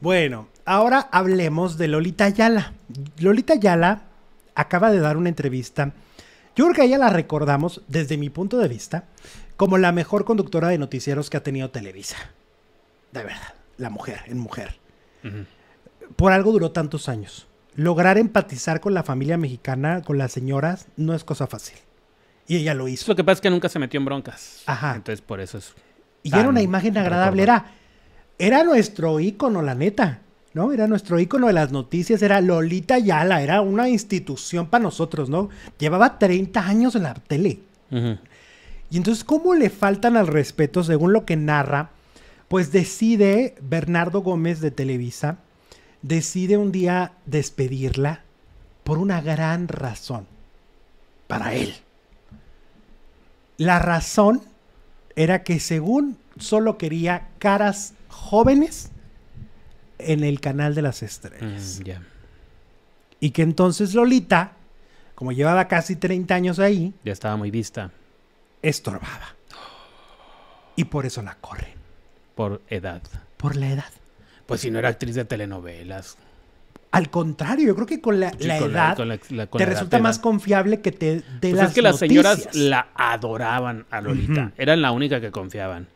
Bueno, ahora hablemos de Lolita Ayala. Lolita Ayala acaba de dar una entrevista. Yo creo que a ella la recordamos, desde mi punto de vista, como la mejor conductora de noticieros que ha tenido Televisa. De verdad, la mujer, en mujer. Por algo duró tantos años. Lograr empatizar con la familia mexicana, con las señoras, no es cosa fácil. Y ella lo hizo. Lo que pasa es que nunca se metió en broncas. Ajá. Entonces, por eso es. Y era una imagen agradable. Era era nuestro ícono, la neta. ¿no? Era nuestro ícono de las noticias, era Lolita Yala, era una institución para nosotros, ¿no? Llevaba 30 años en la tele. Y entonces, ¿cómo le faltan al respeto según lo que narra? Pues decide Bernardo Gómez de Televisa, decide un día despedirla por una gran razón, para él. La razón era que según solo quería caras jóvenes en el canal de las estrellas. Mm, y que entonces Lolita, como llevaba casi 30 años ahí, ya estaba muy vista. Estorbaba. Y por eso la corren. Por edad. Por la edad. Pues si no era actriz de telenovelas. Al contrario, yo creo que con la, edad te resulta más confiable que te dé pues las que las señoras la adoraban a Lolita. Eran la única que confiaban.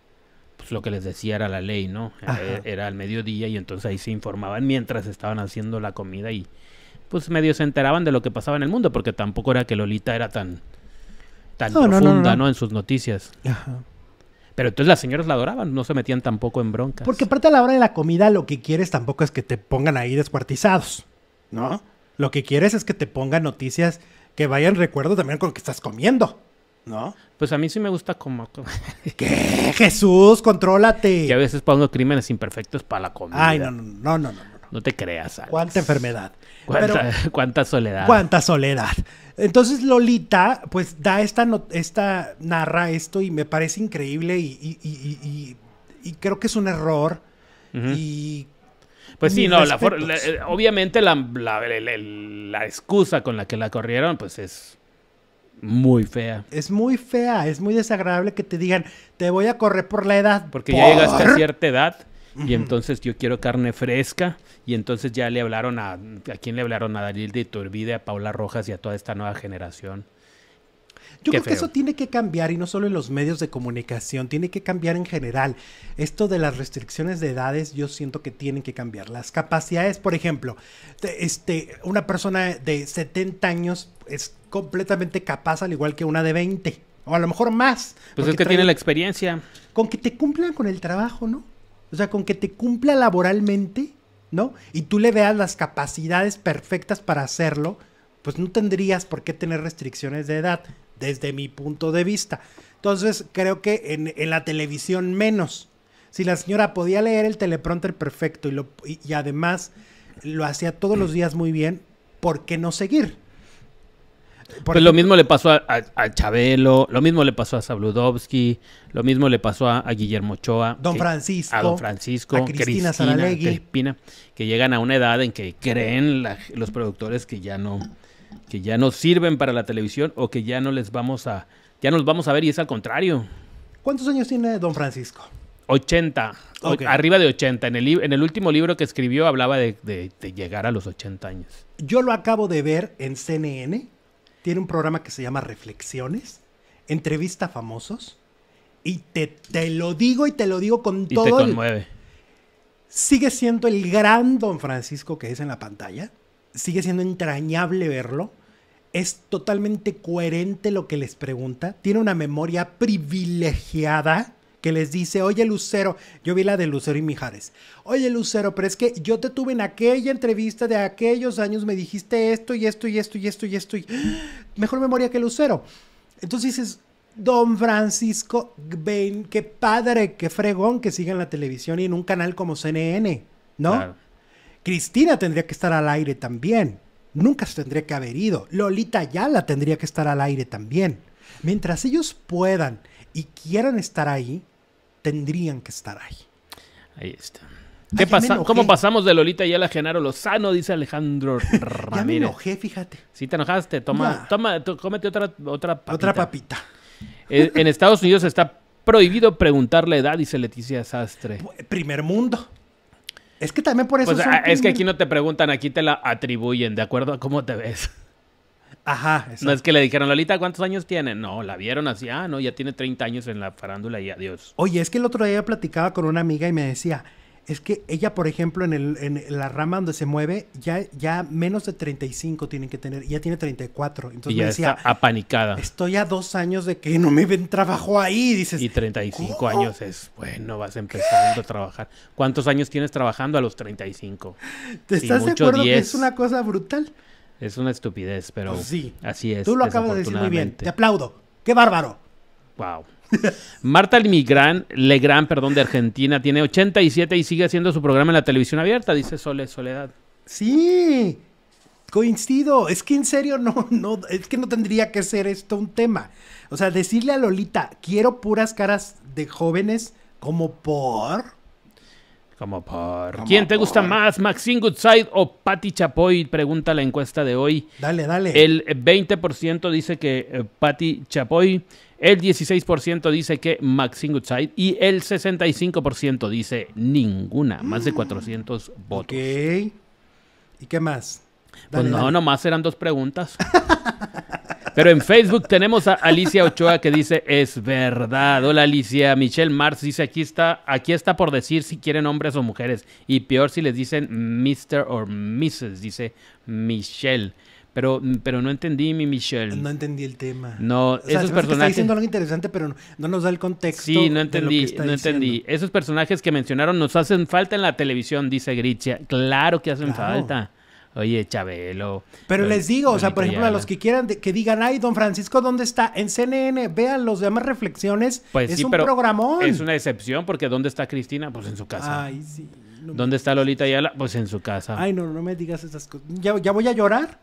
Pues, lo que les decía era la ley, ¿no? E, era, al mediodía y entonces ahí se informaban mientras estaban haciendo la comida y pues medio se enteraban de lo que pasaba en el mundo porque tampoco era que Lolita era tan, profunda, no, En sus noticias. Ajá. Pero entonces las señoras la adoraban, no se metían tampoco en broncas. Porque aparte a la hora de la comida lo que quieres tampoco es que te pongan ahí descuartizados, ¿no? Lo que quieres es que te pongan noticias que vayan recuerdo también con lo que estás comiendo. ¿No? Pues a mí sí me gusta como... ¿Qué? Jesús, contrólate. Y a veces pongo crímenes imperfectos para la comida. Ay, no, no, no, no, no. No, te creas. Cuánta enfermedad. ¿Cuánta, soledad. Cuánta soledad. Entonces Lolita, pues da esta, esta narra esto y me parece increíble y, creo que es un error. Y pues sí, no, eh, obviamente la, excusa con la que la corrieron, pues es muy fea. Es muy fea, es muy desagradable que te digan, te voy a correr por la edad. Porque ya llegaste a cierta edad y entonces yo quiero carne fresca y entonces ya le hablaron a, ¿a quién le hablaron? A Dalil de Iturbide, a Paula Rojas y a toda esta nueva generación. Yo creo que eso tiene que cambiar y no solo en los medios de comunicación, tiene que cambiar en general. Esto de las restricciones de edades, yo siento que tienen que cambiar. Las capacidades, por ejemplo, este, una persona de 70 años es completamente capaz al igual que una de 20 o a lo mejor más. Pues es que tiene la experiencia. Con que te cumplan con el trabajo, ¿no? O sea, con que te cumpla laboralmente, ¿no? Y tú le veas las capacidades perfectas para hacerlo pues no tendrías por qué tener restricciones de edad, desde mi punto de vista. Entonces, creo que en, la televisión menos. Si la señora podía leer el teleprompter perfecto y, lo, y, además lo hacía todos los días muy bien, ¿por qué no seguir? pues lo mismo le pasó a, Chabelo, lo mismo le pasó a Sabludowski, lo mismo le pasó a, Guillermo Choa Don Francisco. A Don Francisco. A Cristina, Cristina que llegan a una edad en que creen los productores que ya no que ya no sirven para la televisión o que ya no les vamos a, ya nos vamos a ver y es al contrario. ¿Cuántos años tiene don Francisco? 80, arriba de 80. En el, en el último libro que escribió hablaba de, llegar a los 80 años. Yo lo acabo de ver en CNN. Tiene un programa que se llama Reflexiones, entrevista a famosos. Y te, lo digo y te lo digo con todo. Te sigue siendo el gran don Francisco que es en la pantalla sigue siendo entrañable verlo. Es totalmente coherente lo que les pregunta. Tiene una memoria privilegiada que les dice, oye Lucero, yo vi la de Lucero y Mijares, oye Lucero, pero es que yo te tuve en aquella entrevista de aquellos años, me dijiste esto y esto y esto y esto y esto ¡Ah! mejor memoria que Lucero. Entonces dices, don Francisco ven qué padre, qué fregón que siga en la televisión y en un canal como CNN, ¿no? Cristina tendría que estar al aire también. Nunca se tendría que haber ido. Lolita Yala tendría que estar al aire también. Mientras ellos puedan y quieran estar ahí, tendrían que estar ahí. Ahí está. ¿Qué ¿Cómo pasamos de Lolita Yala a Genaro Lozano? Dice Alejandro Ramírez. ya me enojé, fíjate. Si te enojaste. Toma, toma, cómete otra, otra papita. Otra papita. Eh, en Estados Unidos está prohibido preguntar la edad, dice Leticia Sastre. Primer mundo. Es que también por eso. Pues, ah, es que aquí no te preguntan, aquí te la atribuyen, ¿de acuerdo a cómo te ves? Ajá, No es que le dijeron, Lolita, ¿cuántos años tiene? No, la vieron así, ah, no, ya tiene 30 años en la farándula y adiós. Oye, es que el otro día platicaba con una amiga y me decía, es que ella, por ejemplo, en, el, en la rama donde se mueve, ya, ya menos de 35 tienen que tener, ya tiene 34. Entonces y ya me decía, está apanicada. Estoy a dos años de que no me ven trabajo ahí, dices. Y 35 años es, bueno, vas empezando a trabajar. ¿Cuántos años tienes trabajando a los 35? ¿Te estás de acuerdo es una cosa brutal? Es una estupidez, pero pues sí. así es. Tú lo acabas de decir muy bien. Te aplaudo. ¡Qué bárbaro! Wow. Marta Legrand, Legrand, perdón, de Argentina, tiene 87 y sigue haciendo su programa en la televisión abierta, dice Soledad. Sí, coincido. Es que en serio no, no, es que no tendría que ser esto un tema. O sea, decirle a Lolita, quiero puras caras de jóvenes como por por. ¿Quién te gusta más, Maxine Goodside o Patty Chapoy? Pregunta la encuesta de hoy. Dale, dale. El 20% dice que eh, Patty Chapoy, el 16% dice que Maxine Goodside y el 65% dice ninguna. Más de 400 mm. votos. Ok. ¿Y qué más? pues no, nomás eran dos preguntas. Pero en Facebook tenemos a Alicia Ochoa que dice, es verdad. Hola Alicia. Michelle Mars dice, aquí está, aquí está por decir si quieren hombres o mujeres. Y peor si les dicen Mr. o Mrs., dice Michelle. Pero, pero no entendí, mi Michelle. No entendí el tema. No, esos personajes. Está diciendo algo interesante, pero no, nos da el contexto. Sí, no entendí, no entendí. Esos personajes que mencionaron nos hacen falta en la televisión, dice Gricia. Claro que hacen falta oye, Chabelo. Pero les digo, o sea, por ejemplo, a los que quieran que digan, ay, don Francisco, ¿dónde está? En CNN, vean los demás reflexiones. Pues es un programón. Es una excepción porque ¿dónde está Cristina? Pues en su casa. ¿Dónde está Lolita Ayala? Pues en su casa. Ay, no, no me digas esas cosas. ya voy a llorar?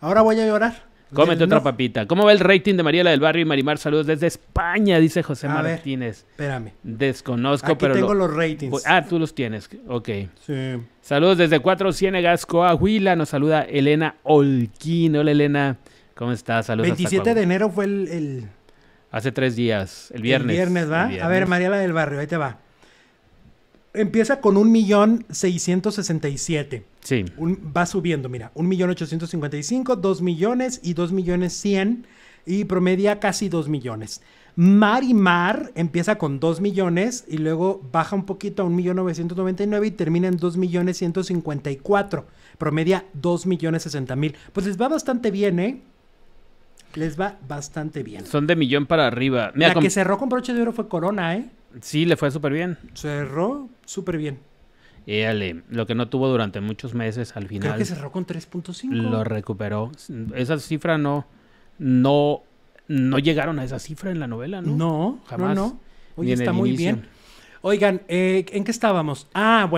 Ahora voy a llorar. Cómete otra papita. ¿Cómo va el rating de Mariela del Barrio y Marimar? Saludos desde España, dice José Martínez. espérame. Desconozco, Aquí pero. tengo los ratings. Ah, tú los tienes. Ok. Sí. Saludos desde Cuatro Ciénegas, Coahuila. Nos saluda Elena Olquín. Hola, Elena. ¿Cómo estás? Saludos. 27 de enero fue el, Hace tres días, el viernes. El viernes, ¿va? A ver, Mariela del Barrio, ahí te va empieza con 1.667.000. Sí. va subiendo, mira, 1.855, 2 millones y dos millones y promedia casi 2 millones. Mar y Mar empieza con 2 millones y luego baja un poquito a 1.999.000 y termina en 2.154.000. Promedia 2.060.000. Pues les va bastante bien, ¿eh? Les va bastante bien. Son de millón para arriba. La que cerró con broche de oro fue Corona, ¿eh? Sí, le fue súper bien. Cerró súper bien. Éale, lo que no tuvo durante muchos meses al final. Creo que cerró con 3.5. Lo recuperó. Esa cifra no, no, no llegaron a esa cifra en la novela, ¿no? No, jamás. No, no. Oye, está muy bien. Oigan, eh, ¿en qué estábamos? Ah, bueno.